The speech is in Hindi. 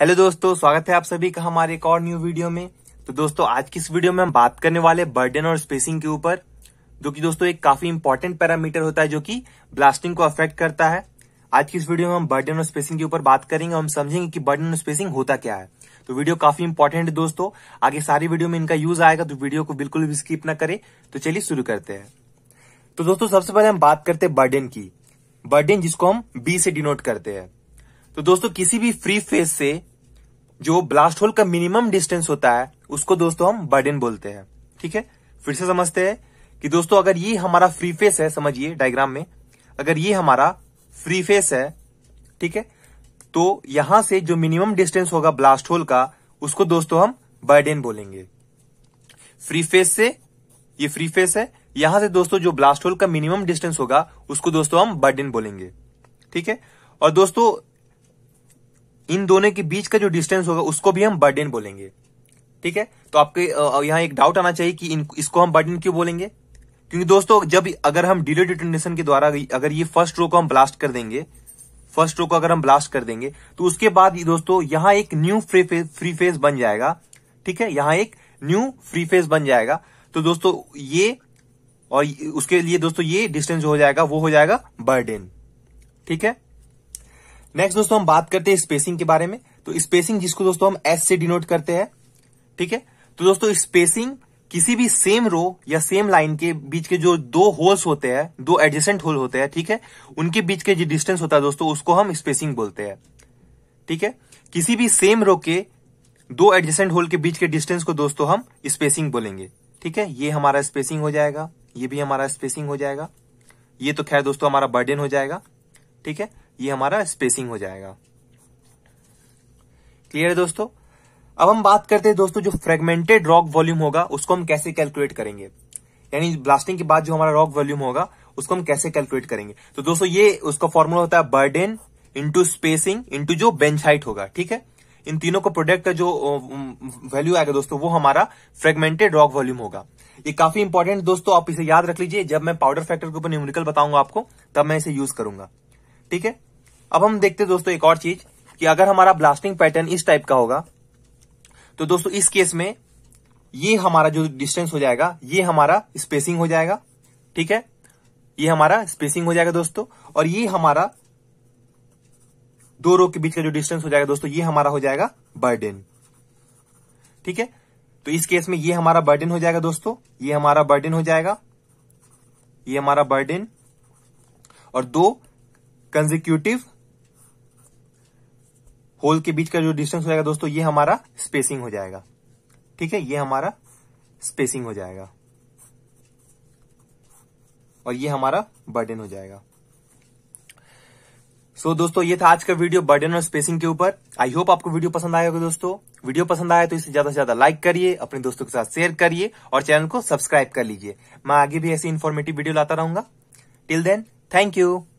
हेलो दोस्तों स्वागत है आप सभी का हमारे एक और न्यू वीडियो में तो दोस्तों आज की इस वीडियो में हम बात करने वाले बर्डन और स्पेसिंग के ऊपर जो कि दोस्तों एक काफी इंपॉर्टेंट पैरामीटर होता है जो कि ब्लास्टिंग को अफेक्ट करता है आज की इस वीडियो में हम बर्डन और स्पेसिंग के ऊपर बात करेंगे हम समझेंगे कि बर्डन और स्पेसिंग होता क्या है तो वीडियो काफी इंपॉर्टेंट है दोस्तों आगे सारी वीडियो में इनका यूज आएगा तो वीडियो को बिल्कुल भी स्किप ना करे तो चलिए शुरू करते हैं तो दोस्तों सबसे पहले हम बात करते हैं बर्डन की बर्डन जिसको हम बी से डिनोट करते हैं तो दोस्तों किसी भी फ्री फेस से जो ब्लास्ट होल का मिनिमम डिस्टेंस होता है उसको दोस्तों हम बर्डन बोलते हैं ठीक है फिर से समझते हैं कि दोस्तों अगर ये हमारा फ्री फेस है समझिए डायग्राम में अगर ये हमारा फ्री फेस है ठीक है तो यहां से जो मिनिमम डिस्टेंस होगा ब्लास्ट होल का उसको दोस्तों हम बर्डन बोलेंगे फ्री फेस से ये फ्री फेस है यहां से दोस्तों जो ब्लास्ट होल का मिनिमम डिस्टेंस होगा उसको दोस्तों हम बर्डन बोलेंगे ठीक है और दोस्तों इन दोनों के बीच का जो डिस्टेंस होगा उसको भी हम बर्डन बोलेंगे ठीक है तो आपके यहाँ एक डाउट आना चाहिए कि इन, इसको हम बर्डन क्यों बोलेंगे क्योंकि दोस्तों जब अगर हम डिले डिटेंडेशन के द्वारा अगर ये फर्स्ट रो को हम ब्लास्ट कर देंगे फर्स्ट रो को अगर हम ब्लास्ट कर देंगे तो उसके बाद दोस्तों यहाँ एक new free face free face बन जाएगा ठीक है यहाँ एक न्यू फ्री फेज बन जाएगा तो दोस्तों ये और उसके लिए दोस्तों ये डिस्टेंस हो जाएगा वो हो जाएगा बर्डेन ठीक है नेक्स्ट दोस्तों हम बात करते हैं स्पेसिंग के बारे में तो स्पेसिंग जिसको दोस्तों हम एस से डिनोट करते हैं ठीक है तो दोस्तों स्पेसिंग किसी भी सेम रो या सेम लाइन के बीच के जो दो होल्स होते हैं दो एडजेसेंट होल होते हैं ठीक है उनके बीच के जो डिस्टेंस होता है दोस्तों उसको हम स्पेसिंग बोलते हैं ठीक है किसी भी सेम रो के दो एडजेसेंट होल के बीच के डिस्टेंस को दोस्तों हम स्पेसिंग बोलेंगे ठीक है ये हमारा स्पेसिंग हो जाएगा ये भी हमारा स्पेसिंग हो जाएगा ये तो खैर दोस्तों हमारा बर्डन हो जाएगा ठीक है ये हमारा स्पेसिंग हो जाएगा क्लियर है दोस्तों अब हम बात करते हैं दोस्तों जो फ्रेगमेंटेड रॉक वॉल्यूम होगा उसको हम कैसे कैलकुलेट करेंगे यानी ब्लास्टिंग के बाद जो हमारा रॉक वॉल्यूम होगा उसको हम कैसे कैलकुलेट करेंगे तो दोस्तों ये उसका फॉर्मूला होता है बर्डन इंटू स्पेसिंग इंटू जो बेंच हाइट होगा ठीक है इन तीनों का प्रोडक्ट का जो वैल्यू आएगा दोस्तों वो हमारा फ्रेगमेंटेड रॉक वॉल्यूम होगा ये काफी इंपॉर्टेंट दोस्तों आप इसे याद रख लीजिए जब मैं पाउडर फैक्टर के ऊपर न्यूमेरिकल बताऊंगा आपको तब मैं इसे यूज करूंगा ठीक है अब हम देखते हैं दोस्तों एक और चीज कि अगर हमारा ब्लास्टिंग पैटर्न इस टाइप का होगा तो दोस्तों इस केस में ये हमारा जो डिस्टेंस हो जाएगा ये हमारा स्पेसिंग हो जाएगा ठीक है ये हमारा स्पेसिंग हो जाएगा दोस्तों और ये हमारा दो रो के बीच का जो डिस्टेंस हो जाएगा दोस्तों ये हमारा हो जाएगा बर्डन ठीक है तो इस केस में ये हमारा बर्डन हो जाएगा दोस्तों ये हमारा बर्डन हो जाएगा ये हमारा बर्डन और दो कंजिक्यूटिव होल के बीच का जो डिस्टेंस हो जाएगा दोस्तों ये हमारा स्पेसिंग हो जाएगा ठीक है ये हमारा स्पेसिंग हो जाएगा और ये हमारा बर्डन हो जाएगा सो so, दोस्तों ये था आज का वीडियो बर्डन और स्पेसिंग के ऊपर आई होप आपको वीडियो पसंद आया होगा दोस्तों वीडियो पसंद आया तो इसे ज्यादा से ज्यादा लाइक करिए अपने दोस्तों के साथ शेयर करिए और चैनल को सब्सक्राइब कर लीजिए मैं आगे भी ऐसी इन्फॉर्मेटिव वीडियो लाता रहूंगा टिल देन थैंक यू